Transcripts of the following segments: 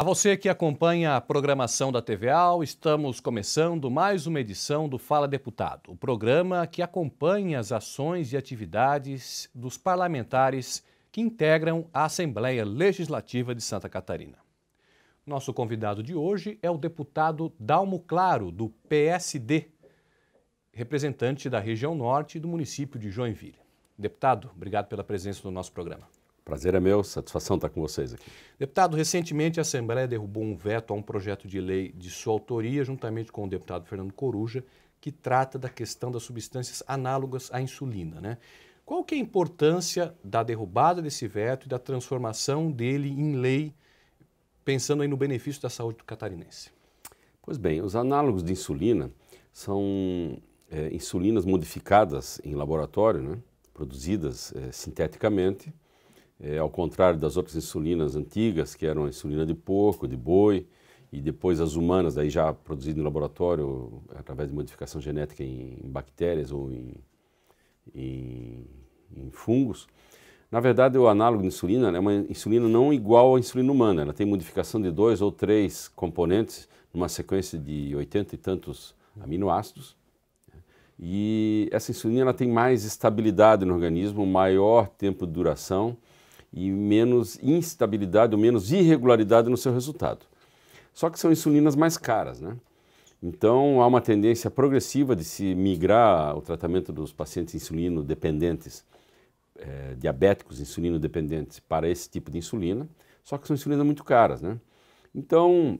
A você que acompanha a programação da Al, estamos começando mais uma edição do Fala Deputado, o programa que acompanha as ações e atividades dos parlamentares que integram a Assembleia Legislativa de Santa Catarina. Nosso convidado de hoje é o deputado Dalmo Claro, do PSD, representante da região norte do município de Joinville. Deputado, obrigado pela presença no nosso programa. Prazer é meu, satisfação estar com vocês aqui. Deputado, recentemente a Assembleia derrubou um veto a um projeto de lei de sua autoria, juntamente com o deputado Fernando Coruja, que trata da questão das substâncias análogas à insulina. Né? Qual que é a importância da derrubada desse veto e da transformação dele em lei, pensando aí no benefício da saúde do catarinense? Pois bem, os análogos de insulina são é, insulinas modificadas em laboratório, né? produzidas é, sinteticamente, é, ao contrário das outras insulinas antigas, que eram a insulina de porco, de boi, e depois as humanas, aí já produzidas no laboratório através de modificação genética em, em bactérias ou em, em, em, fungos. Na verdade, o análogo de insulina né, é uma insulina não igual à insulina humana. Ela tem modificação de dois ou três componentes numa sequência de 80 e tantos aminoácidos. E essa insulina ela tem mais estabilidade no organismo, maior tempo de duração e menos instabilidade ou menos irregularidade no seu resultado. Só que são insulinas mais caras, né? Então há uma tendência progressiva de se migrar o tratamento dos pacientes insulino dependentes, eh, diabéticos insulino dependentes, para esse tipo de insulina, só que são insulinas muito caras, né? Então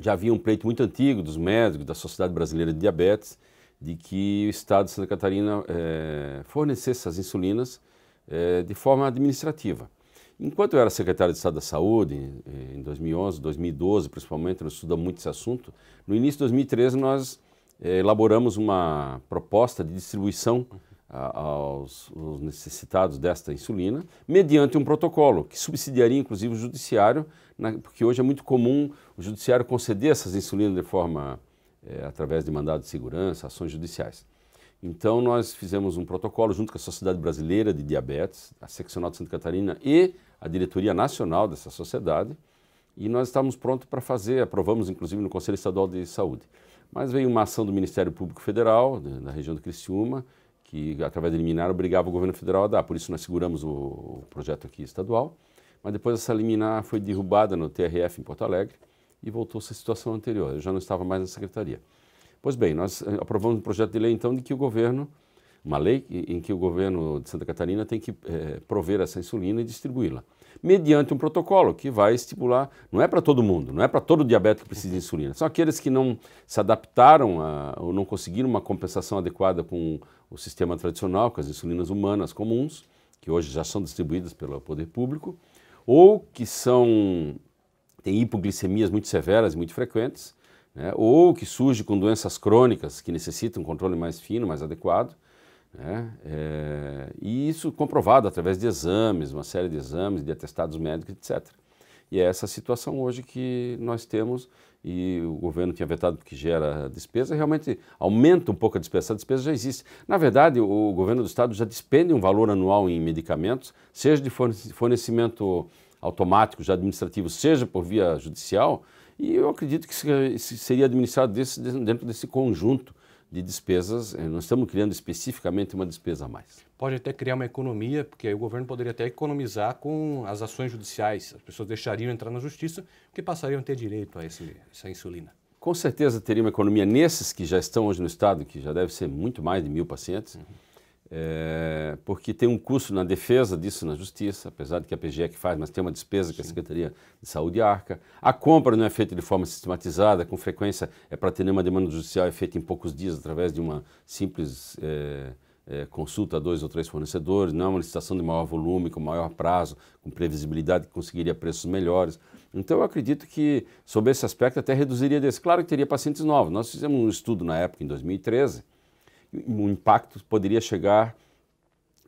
já havia um pleito muito antigo dos médicos da Sociedade Brasileira de Diabetes de que o Estado de Santa Catarina eh, fornecesse essas insulinas é, de forma administrativa. Enquanto eu era secretário de Estado da Saúde, em 2011, 2012 principalmente, nós estudamos muito esse assunto, no início de 2013 nós é, elaboramos uma proposta de distribuição aos, aos necessitados desta insulina, mediante um protocolo que subsidiaria inclusive o judiciário, na, porque hoje é muito comum o judiciário conceder essas insulinas de forma, é, através de mandado de segurança, ações judiciais. Então, nós fizemos um protocolo junto com a Sociedade Brasileira de Diabetes, a Seccional de Santa Catarina e a Diretoria Nacional dessa sociedade, e nós estávamos prontos para fazer, aprovamos inclusive no Conselho Estadual de Saúde. Mas veio uma ação do Ministério Público Federal, na região do Criciúma, que através de liminar obrigava o governo federal a dar, por isso nós seguramos o, o projeto aqui estadual, mas depois essa liminar foi derrubada no TRF em Porto Alegre e voltou-se à situação anterior, eu já não estava mais na secretaria. Pois bem, nós eh, aprovamos um projeto de lei então de que o governo, uma lei em que o governo de Santa Catarina tem que é, prover essa insulina e distribuí-la, mediante um protocolo que vai estipular, não é para todo mundo, não é para todo diabético que precisa de insulina, são aqueles que não se adaptaram a, ou não conseguiram uma compensação adequada com o sistema tradicional, com as insulinas humanas comuns, que hoje já são distribuídas pelo poder público, ou que são têm hipoglicemias muito severas e muito frequentes, né? ou que surge com doenças crônicas que necessitam um controle mais fino, mais adequado. Né? É, e isso comprovado através de exames, uma série de exames, de atestados médicos, etc. E é essa situação hoje que nós temos e o governo tinha vetado que gera despesa, realmente aumenta um pouco a despesa. A despesa já existe. Na verdade, o governo do estado já despende um valor anual em medicamentos, seja de fornecimento automático, já administrativo, seja por via judicial, e eu acredito que seria administrado desse, dentro desse conjunto de despesas. Eh, nós estamos criando especificamente uma despesa a mais. Pode até criar uma economia, porque aí o governo poderia até economizar com as ações judiciais. As pessoas deixariam entrar na justiça, porque passariam a ter direito a esse, essa insulina. Com certeza teria uma economia nesses que já estão hoje no Estado, que já deve ser muito mais de mil pacientes. Uhum é, porque tem um custo na defesa disso na Justiça, apesar de que a PGEC é faz, mas tem uma despesa que a Secretaria de Saúde arca. A compra não é feita de forma sistematizada, com frequência é para atender uma demanda judicial, é feita em poucos dias através de uma simples é, é, consulta a dois ou três fornecedores, não é uma licitação de maior volume, com maior prazo, com previsibilidade que conseguiria preços melhores. Então eu acredito que, sob esse aspecto, até reduziria desse. Claro que teria pacientes novos. Nós fizemos um estudo na época, em 2013, o impacto poderia chegar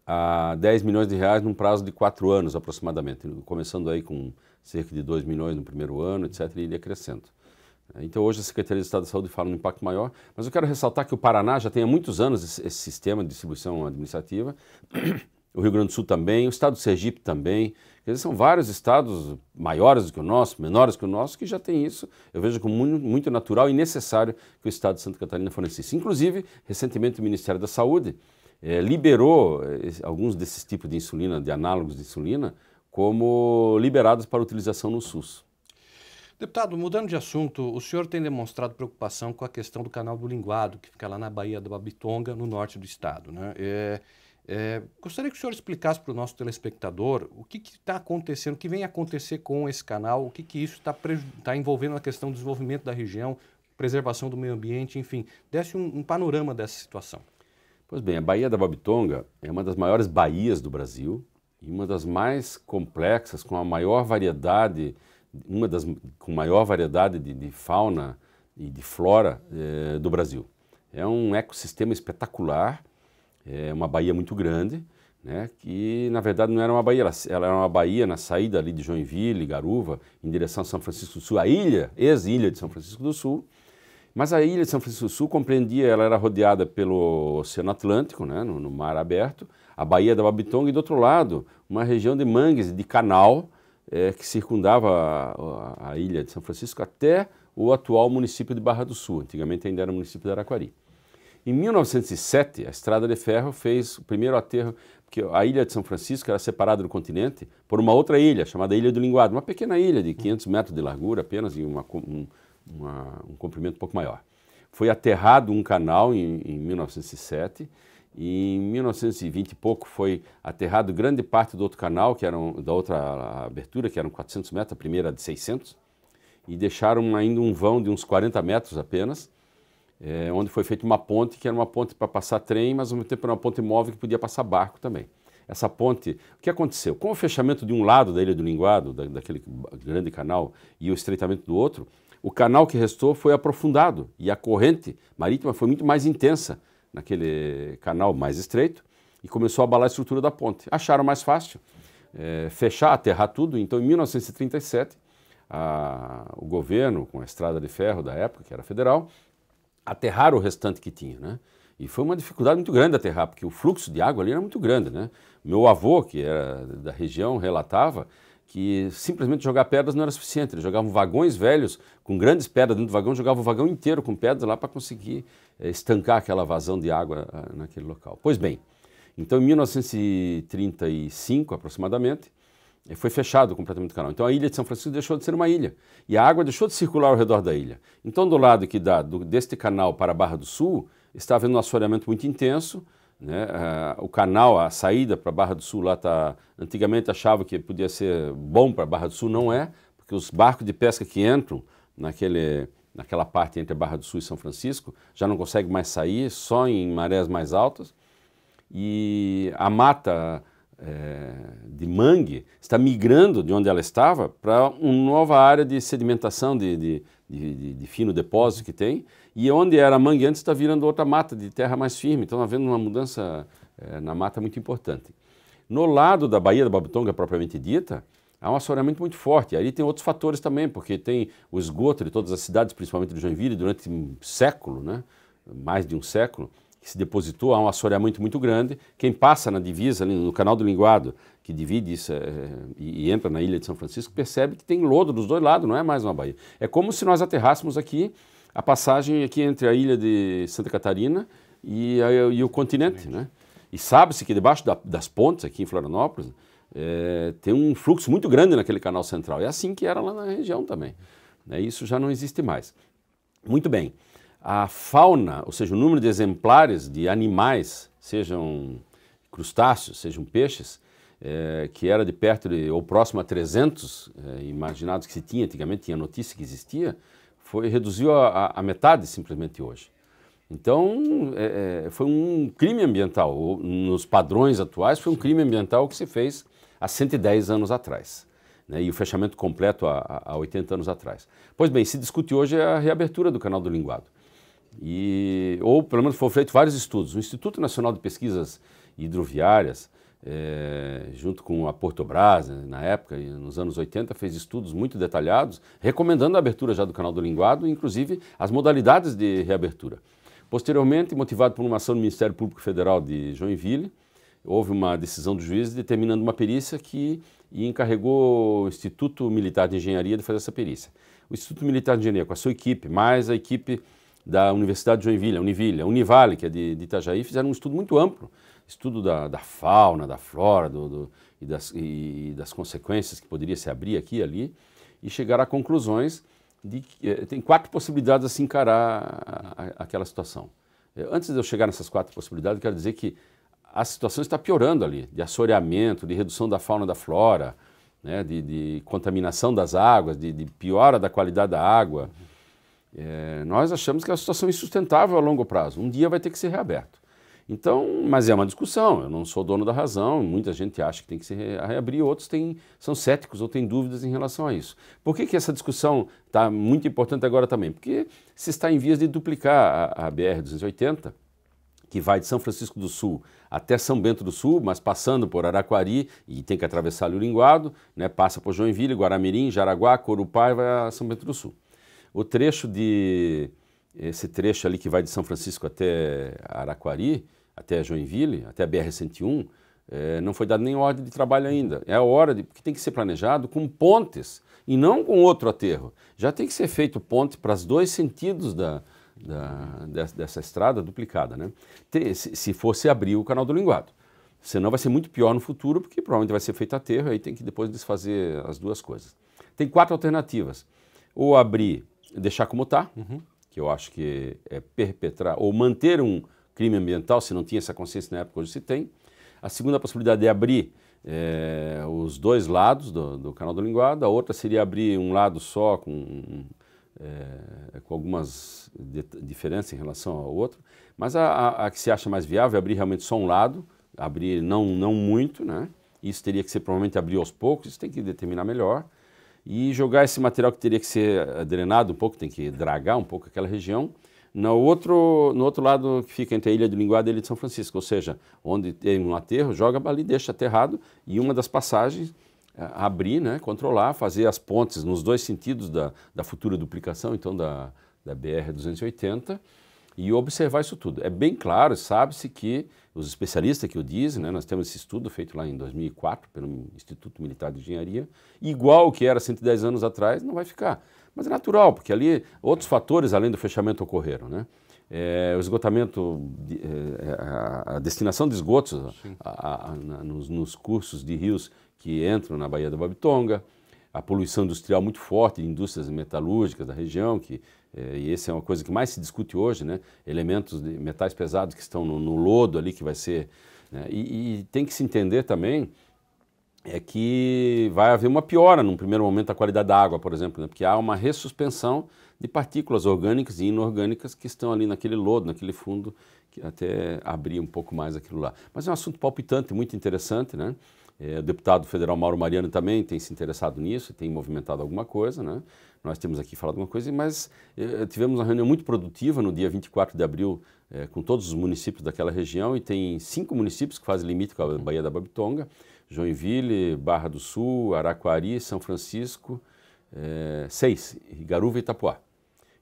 a 10 milhões de reais num prazo de quatro anos aproximadamente, começando aí com cerca de 2 milhões no primeiro ano, etc., e iria crescendo. Então, hoje a Secretaria de Estado da Saúde fala no impacto maior, mas eu quero ressaltar que o Paraná já tem há muitos anos esse, esse sistema de distribuição administrativa o Rio Grande do Sul também, o estado do Sergipe também. Quer dizer, são vários estados maiores do que o nosso, menores que o nosso, que já tem isso. Eu vejo como muito, muito natural e necessário que o estado de Santa Catarina fornecesse. Inclusive, recentemente o Ministério da Saúde eh, liberou eh, alguns desses tipos de insulina, de análogos de insulina, como liberados para utilização no SUS. Deputado, mudando de assunto, o senhor tem demonstrado preocupação com a questão do canal do Linguado, que fica lá na Baía do Babitonga, no norte do estado. Né? É... É, gostaria que o senhor explicasse para o nosso telespectador o que está acontecendo, o que vem acontecer com esse canal, o que, que isso está tá envolvendo na questão do desenvolvimento da região, preservação do meio ambiente, enfim. Desse um, um panorama dessa situação. Pois bem, a Baía da Babitonga é uma das maiores baías do Brasil e uma das mais complexas, com a maior variedade, uma das com maior variedade de, de fauna e de flora eh, do Brasil. É um ecossistema espetacular é uma baía muito grande, né, que na verdade não era uma baía, ela, era uma baía na saída ali de Joinville, Garuva, em direção a São Francisco do Sul, a ilha, ex-ilha de São Francisco do Sul. Mas a ilha de São Francisco do Sul compreendia, ela era rodeada pelo Oceano Atlântico, né, no, no mar aberto, a Baía da Babitonga e do outro lado uma região de mangues, de canal, é, que circundava a, a, a ilha de São Francisco até o atual município de Barra do Sul, antigamente ainda era o município de Araquari. Em 1907, a Estrada de Ferro fez o primeiro aterro, porque a ilha de São Francisco era separada do continente por uma outra ilha, chamada Ilha do Linguado, uma pequena ilha de 500 metros de largura apenas e uma, um, uma, um comprimento um pouco maior. Foi aterrado um canal em, em 1907 e em 1920 e pouco foi aterrado grande parte do outro canal, que era um, da outra abertura, que eram 400 metros, a primeira de 600, e deixaram ainda um vão de uns 40 metros apenas, é, onde foi feita uma ponte que era uma ponte para passar trem, mas ao mesmo tempo era uma ponte móvel que podia passar barco também. Essa ponte, o que aconteceu? Com o fechamento de um lado da Ilha do Linguado, da, daquele grande canal, e o estreitamento do outro, o canal que restou foi aprofundado e a corrente marítima foi muito mais intensa naquele canal mais estreito e começou a abalar a estrutura da ponte. Acharam mais fácil é, fechar, aterrar tudo. Então, em 1937, a, o governo, com a estrada de ferro da época, que era federal, aterrar o restante que tinha, né? E foi uma dificuldade muito grande aterrar, porque o fluxo de água ali era muito grande, né? Meu avô, que era da região, relatava que simplesmente jogar pedras não era suficiente. Eles jogavam vagões velhos com grandes pedras dentro do vagão, jogavam o vagão inteiro com pedras lá para conseguir eh, estancar aquela vazão de água ah, naquele local. Pois bem, então em 1935 aproximadamente, foi fechado completamente o canal. Então a ilha de São Francisco deixou de ser uma ilha. E a água deixou de circular ao redor da ilha. Então, do lado que dá do, deste canal para a Barra do Sul, está havendo um assoreamento muito intenso. Né? Ah, o canal, a saída para a Barra do Sul, lá tá, antigamente achava que podia ser bom para a Barra do Sul, não é, porque os barcos de pesca que entram naquele, naquela parte entre a Barra do Sul e São Francisco já não conseguem mais sair, só em marés mais altas. E a mata eh, de mangue está migrando de onde ela estava para uma nova área de sedimentação de, de, de, de, fino depósito que tem e onde era mangue antes está virando outra mata de terra mais firme, então havendo uma mudança é, na mata muito importante. No lado da Baía da Babitonga propriamente dita, há um assoreamento muito forte. Aí tem outros fatores também, porque tem o esgoto de todas as cidades, principalmente de Joinville, durante um século, né? mais de um século, que se depositou, há um assoreamento muito grande. Quem passa na divisa, no canal do Linguado, que divide isso, é, e, entra na ilha de São Francisco, percebe que tem lodo dos dois lados, não é mais uma baía. É como se nós aterrássemos aqui a passagem aqui entre a ilha de Santa Catarina e, a, e o continente. Né? E sabe-se que debaixo da, das pontes aqui em Florianópolis é, tem um fluxo muito grande naquele canal central. É assim que era lá na região também. Né? Isso já não existe mais. Muito bem a fauna, ou seja, o número de exemplares de animais, sejam crustáceos, sejam peixes, é, que era de perto de, ou próximo a 300 é, eh, imaginados que se tinha, antigamente tinha notícia que existia, foi, reduziu a, a metade simplesmente hoje. Então, é, é foi um crime ambiental. Nos padrões atuais, foi um crime ambiental que se fez há 110 anos atrás. Né, e o fechamento completo há, há 80 anos atrás. Pois bem, se discute hoje é a reabertura do canal do Linguado. E, ou pelo menos foram feitos vários estudos. O Instituto Nacional de Pesquisas Hidroviárias, é, junto com a Portobras, né, na época, nos anos 80, fez estudos muito detalhados, recomendando a abertura já do canal do Linguado, inclusive as modalidades de reabertura. Posteriormente, motivado por uma ação do Ministério Público Federal de Joinville, houve uma decisão do juiz determinando uma perícia que encarregou o Instituto Militar de Engenharia de fazer essa perícia. O Instituto Militar de Engenharia, com a sua equipe, mais a equipe da Universidade de Joinville, Univille, a Univale, que é de, de Itajaí, fizeram um estudo muito amplo, estudo da, da fauna, da flora do, do, e, das, e, das, consequências que poderia se abrir aqui e ali, e chegaram a conclusões de que eh, tem quatro possibilidades a se encarar a, a, aquela situação. Eh, antes de eu chegar nessas quatro possibilidades, quero dizer que a situação está piorando ali, de assoreamento, de redução da fauna, da flora, né, de, de contaminação das águas, de, de piora da qualidade da água. Uhum é, nós achamos que é uma situação insustentável a longo prazo. Um dia vai ter que ser reaberto. Então, mas é uma discussão, eu não sou dono da razão, muita gente acha que tem que se reabrir, outros têm, são céticos ou têm dúvidas em relação a isso. Por que, que essa discussão está muito importante agora também? Porque se está em vias de duplicar a, a BR-280, que vai de São Francisco do Sul até São Bento do Sul, mas passando por Araquari e tem que atravessar o Linguado, né, passa por Joinville, Guaramirim, Jaraguá, Corupá e vai a São Bento do Sul. O trecho de. Esse trecho ali que vai de São Francisco até Araquari, até Joinville, até a BR-101, é, não foi dado nem ordem de trabalho ainda. É a hora de, porque tem que ser planejado com pontes e não com outro aterro. Já tem que ser feito ponte para os dois sentidos da, da, dessa, dessa, estrada duplicada, né? Se, se fosse abrir o canal do Linguado. Senão vai ser muito pior no futuro, porque provavelmente vai ser feito aterro e aí tem que depois desfazer as duas coisas. Tem quatro alternativas. Ou abrir deixar como está, uhum. que eu acho que é perpetrar ou manter um crime ambiental, se não tinha essa consciência na época, hoje se tem. A segunda possibilidade é abrir é, os dois lados do, do, canal do linguado, a outra seria abrir um lado só com, é, com algumas diferenças em relação ao outro, mas a, a, a, que se acha mais viável é abrir realmente só um lado, abrir não, não muito, né? Isso teria que ser provavelmente abrir aos poucos, isso tem que determinar melhor e jogar esse material que teria que ser eh, drenado um pouco, tem que dragar um pouco aquela região, no outro, no outro lado que fica entre a Ilha do Linguado e a Ilha de São Francisco, ou seja, onde tem um aterro, joga ali, deixa aterrado e uma das passagens eh, abrir, né, controlar, fazer as pontes nos dois sentidos da, da futura duplicação, então da, da BR-280, e observar isso tudo. É bem claro, sabe-se que os especialistas que o dizem, né, nós temos esse estudo feito lá em 2004 pelo Instituto Militar de Engenharia, igual que era 110 anos atrás, não vai ficar. Mas é natural, porque ali outros fatores além do fechamento ocorreram, né? É, o esgotamento, de, é, é a, destinação de esgotos a, a, nos, nos cursos de rios que entram na Baía da Babitonga, a poluição industrial muito forte de indústrias metalúrgicas da região que é, e essa é uma coisa que mais se discute hoje, né? elementos de metais pesados que estão no, no lodo ali que vai ser. Né? E, e, tem que se entender também é que vai haver uma piora num primeiro momento da qualidade da água, por exemplo, né? porque há uma ressuspensão de partículas orgânicas e inorgânicas que estão ali naquele lodo, naquele fundo, que até abrir um pouco mais aquilo lá. Mas é um assunto palpitante, muito interessante, né? É, o deputado federal Mauro Mariano também tem se interessado nisso, tem movimentado alguma coisa, né? Nós temos aqui falado alguma coisa, mas é, tivemos uma reunião muito produtiva no dia 24 de abril é, com todos os municípios daquela região e tem cinco municípios que fazem limite com a Baía da Babitonga, Joinville, Barra do Sul, Araquari, São Francisco, é, seis, Garuva e Itapuá.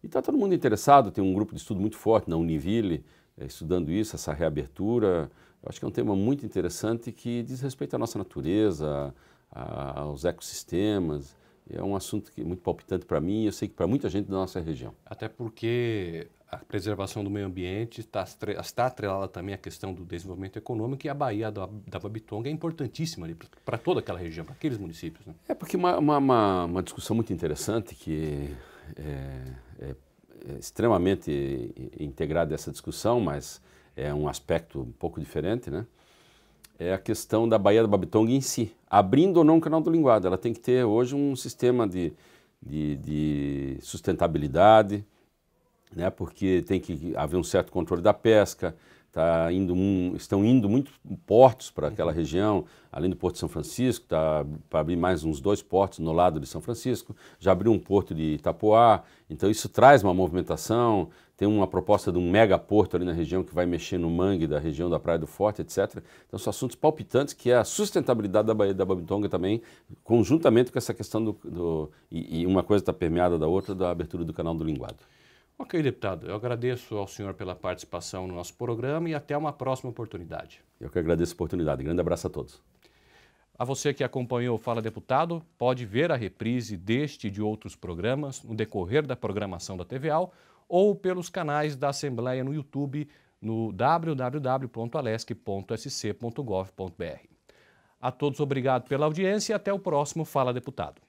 E está todo mundo interessado, tem um grupo de estudo muito forte na Univille, é, estudando isso, essa reabertura, eu acho que é um tema muito interessante que diz respeito à nossa natureza, a, aos ecossistemas. É um assunto que é muito palpitante para mim e eu sei que para muita gente da nossa região. Até porque a preservação do meio ambiente está, está atrelada também à questão do desenvolvimento econômico e a Bahia da, da Babitonga é importantíssima para toda aquela região, para aqueles municípios. Né? É porque uma, uma, uma, discussão muito interessante que é, é, é extremamente integrada essa discussão, mas é um aspecto um pouco diferente, né? É a questão da Baía do Babitonga em si, abrindo ou não o canal do Linguado. Ela tem que ter hoje um sistema de, de, de sustentabilidade, né? Porque tem que haver um certo controle da pesca, tá indo um, estão indo muitos portos para aquela região, além do Porto de São Francisco, tá, para abrir mais uns dois portos no lado de São Francisco, já abriu um porto de Itapoá, então isso traz uma movimentação, tem uma proposta de um megaporto ali na região que vai mexer no mangue da região da Praia do Forte, etc. Então são assuntos palpitantes que é a sustentabilidade da Baía da Babitonga também, conjuntamente com essa questão do... do e, e, uma coisa está permeada da outra, da abertura do canal do Linguado. Ok, deputado. Eu agradeço ao senhor pela participação no nosso programa e até uma próxima oportunidade. Eu que agradeço a oportunidade. Grande abraço a todos. A você que acompanhou o Fala Deputado, pode ver a reprise deste e de outros programas no decorrer da programação da TVAL ou pelos canais da Assembleia no YouTube no www.alesc.sc.gov.br. A todos obrigado pela audiência e até o próximo Fala Deputado.